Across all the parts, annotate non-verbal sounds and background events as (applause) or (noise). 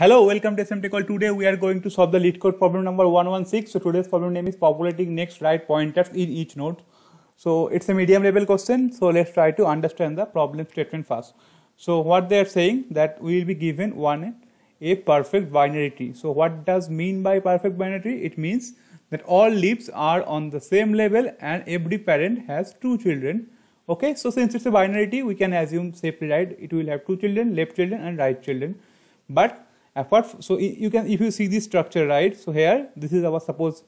Hello, welcome to SMT call. Today we are going to solve the lead code problem number 116. So today's problem name is populating next right pointers in each node. So it's a medium level question. So let's try to understand the problem statement first. So what they are saying that we will be given one a perfect binary tree. So what does mean by perfect binary tree? It means that all leaves are on the same level and every parent has two children. Okay, so since it's a binary tree, we can assume safely right it will have two children, left children and right children. But so you can if you see this structure right so here this is our suppose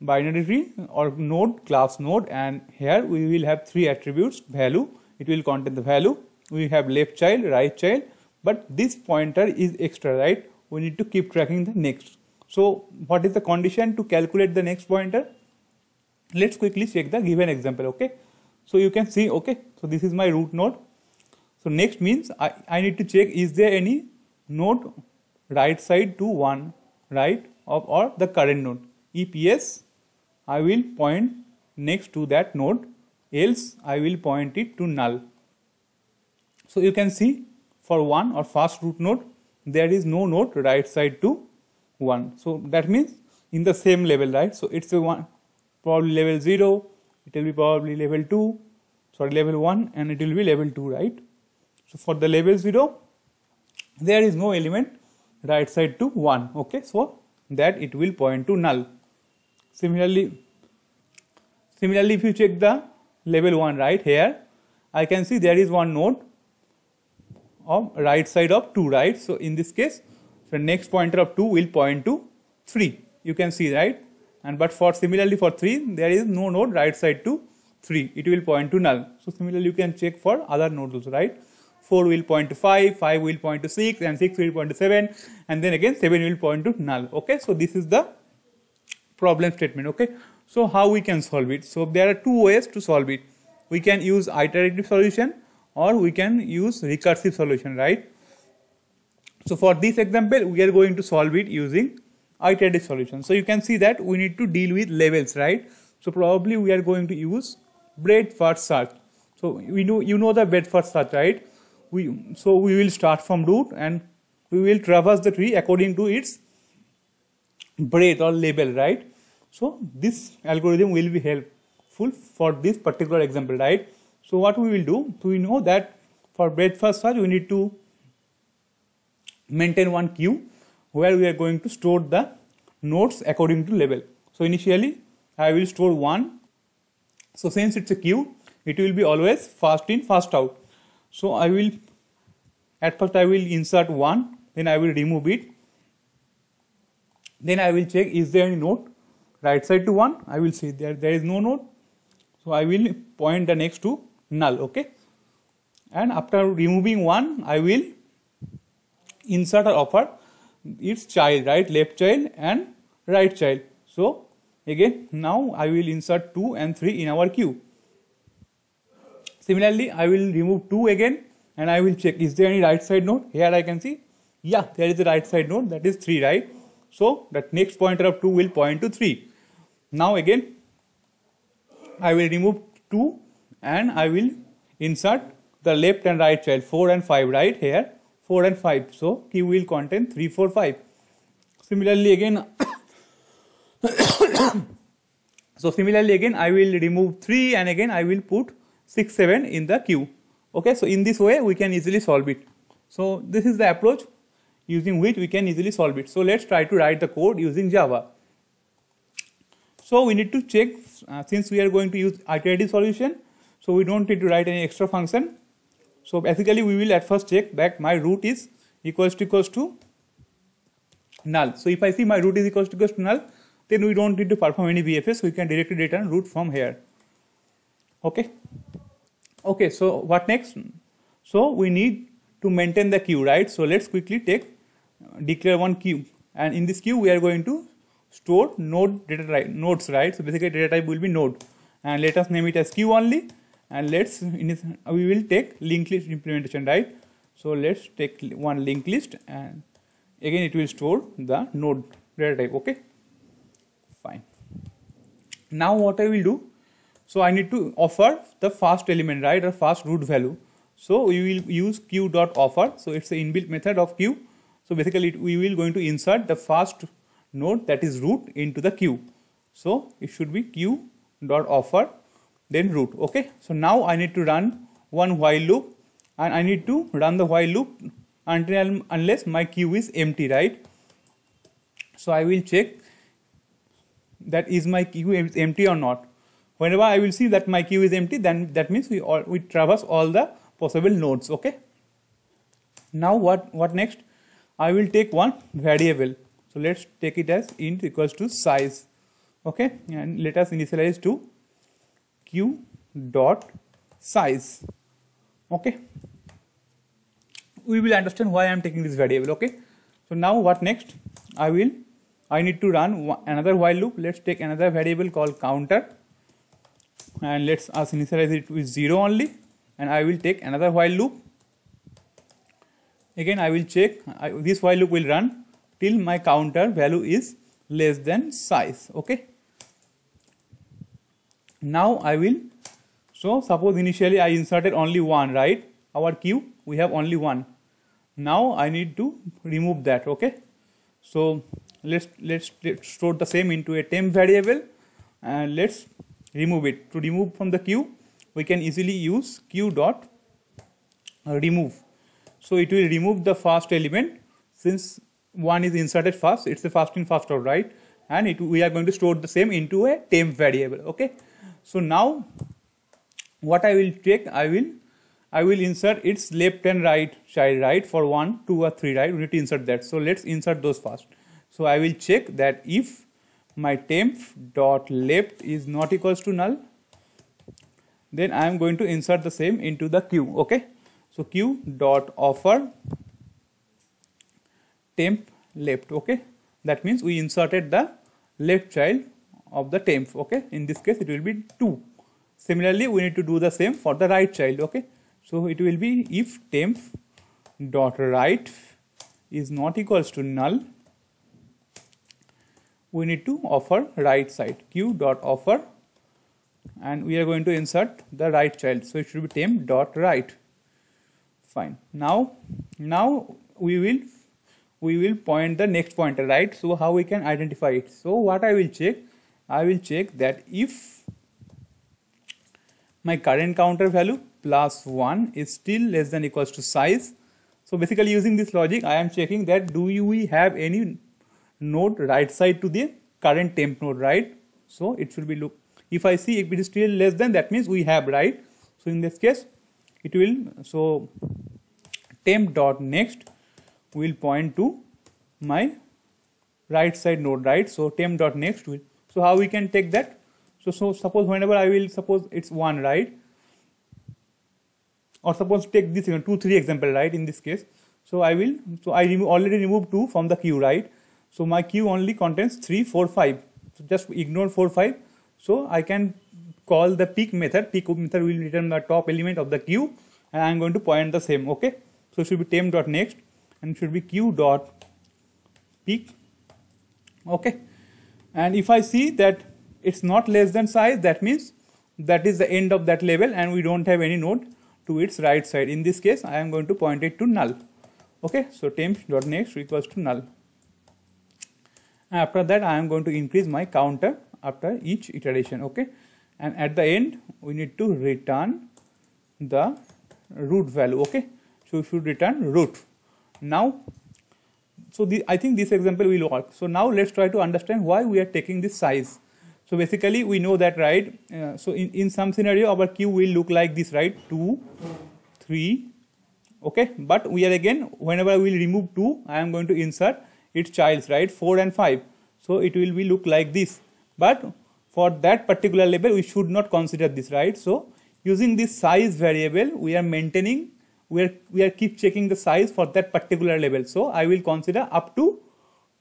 binary tree or node class node and here we will have three attributes value it will contain the value we have left child right child but this pointer is extra right we need to keep tracking the next so what is the condition to calculate the next pointer let's quickly check the given example okay so you can see okay so this is my root node so next means I, I need to check is there any node right side to 1 right of or the current node if yes I will point next to that node else I will point it to null so you can see for 1 or first root node there is no node right side to 1 so that means in the same level right so it's a one probably level 0 it will be probably level 2 sorry level 1 and it will be level 2 right so for the level 0 there is no element right side to 1 okay so that it will point to null similarly similarly if you check the level 1 right here I can see there is one node of right side of 2 right so in this case the next pointer of 2 will point to 3 you can see right and but for similarly for 3 there is no node right side to 3 it will point to null so similarly you can check for other nodes right 4 will point to 5, 5 will point to 6 and 6 will point to 7 and then again 7 will point to null. Okay, so this is the problem statement. Okay, so how we can solve it? So there are two ways to solve it. We can use iterative solution or we can use recursive solution, right? So for this example, we are going to solve it using iterative solution. So you can see that we need to deal with levels, right? So probably we are going to use breadth first search. So we know you know the breadth first search, right? we, so we will start from root and we will traverse the tree according to its breadth or label, right? So this algorithm will be helpful for this particular example, right? So what we will do, we know that for breadth first search, we need to maintain one queue where we are going to store the nodes according to label. So initially, I will store one. So since it's a queue, it will be always first in, first out so I will at first I will insert one then I will remove it then I will check is there any node right side to 1 I will see there there is no node so I will point the next to null okay and after removing one I will insert or offer its child right left child and right child so again now I will insert 2 and 3 in our queue Similarly, I will remove 2 again and I will check is there any right side node. Here I can see, yeah, there is a right side node that is 3, right? So that next pointer of 2 will point to 3. Now again, I will remove 2 and I will insert the left and right child 4 and 5 right here 4 and 5 so Q will contain 3 4 5 similarly again (coughs) so similarly again I will remove 3 and again I will put 6 7 in the queue okay so in this way we can easily solve it so this is the approach using which we can easily solve it so let's try to write the code using java so we need to check uh, since we are going to use iterative solution so we don't need to write any extra function so basically we will at first check that my root is equals to equals to null so if i see my root is equals to equals to null then we don't need to perform any bfs we can directly return root from here okay okay so what next so we need to maintain the queue right so let's quickly take uh, declare one queue and in this queue we are going to store node data type nodes right so basically data type will be node and let us name it as queue only and let's this, we will take linked list implementation right so let's take one linked list and again it will store the node data type okay fine now what i will do so I need to offer the fast element, right, or fast root value. So we will use queue dot offer. So it's the inbuilt method of queue. So basically it, we will going to insert the fast node that is root into the queue. So it should be queue dot offer then root. Okay. So now I need to run one while loop and I need to run the while loop until unless my queue is empty, right? So I will check that is my queue empty or not whenever I will see that my queue is empty, then that means we all we traverse all the possible nodes. Okay. Now what what next? I will take one variable. So let's take it as int equals to size. Okay, and let us initialize to q dot size. Okay. We will understand why I am taking this variable. Okay. So now what next? I will I need to run another while loop. Let's take another variable called counter and let's us initialize it with 0 only and I will take another while loop again I will check I, this while loop will run till my counter value is less than size okay now I will so suppose initially I inserted only one right our queue we have only one now I need to remove that okay so let's let's, let's store the same into a temp variable and let's remove it to remove from the queue we can easily use queue dot remove so it will remove the first element since one is inserted first it's the first in first out right and it, we are going to store the same into a temp variable okay so now what i will take i will i will insert its left and right child right for one two or three right we need to insert that so let's insert those first so i will check that if my temp dot left is not equals to null then I am going to insert the same into the queue okay so queue dot offer temp left okay that means we inserted the left child of the temp okay in this case it will be 2 similarly we need to do the same for the right child okay so it will be if temp dot right is not equals to null we need to offer right side q dot offer and we are going to insert the right child so it should be tem dot right fine now now we will we will point the next pointer right so how we can identify it so what i will check i will check that if my current counter value plus 1 is still less than equals to size so basically using this logic i am checking that do we have any node right side to the current temp node, right? So it should be look. If I see it is still less than, that means we have, right? So in this case, it will, so temp dot next will point to my right side node, right? So temp dot next will, so how we can take that? So, so suppose whenever I will, suppose it's 1, right? Or suppose take this 2, 3 example, right? In this case, so I will, so I already remove 2 from the queue, right? So my queue only contains 3, 4, 5. So just ignore 4, 5. So I can call the peak method. Peak method will return the top element of the queue and I am going to point the same. Okay. So it should be temp.next dot next and it should be queue dot peak. Okay. And if I see that it's not less than size, that means that is the end of that level, and we don't have any node to its right side. In this case, I am going to point it to null. Okay. So temp dot next equals to null after that I am going to increase my counter after each iteration okay and at the end we need to return the root value okay so we should return root now so the, I think this example will work so now let's try to understand why we are taking this size so basically we know that right uh, so in, in some scenario our queue will look like this right 2 3 okay but we are again whenever we will remove 2 I am going to insert its childs, right, 4 and 5. So it will be look like this. But for that particular label, we should not consider this, right? So using this size variable, we are maintaining, we are, we are keep checking the size for that particular label. So I will consider up to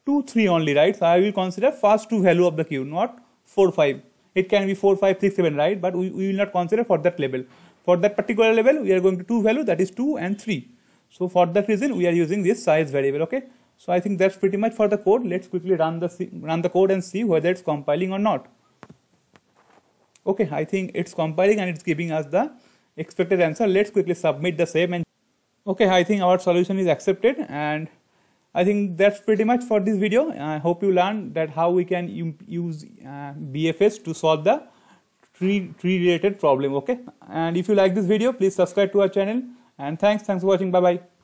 2, 3 only, right? So I will consider first two value of the queue, not 4, 5. It can be 4, 5, 3 7, right? But we, we will not consider for that label. For that particular level we are going to two value that is 2 and 3. So for that reason, we are using this size variable, okay? So I think that's pretty much for the code. Let's quickly run the, run the code and see whether it's compiling or not. Okay, I think it's compiling and it's giving us the expected answer. Let's quickly submit the same and okay, I think our solution is accepted and I think that's pretty much for this video. I hope you learned that how we can use uh, BFS to solve the tree, tree related problem. Okay, and if you like this video, please subscribe to our channel and thanks. Thanks for watching. Bye bye.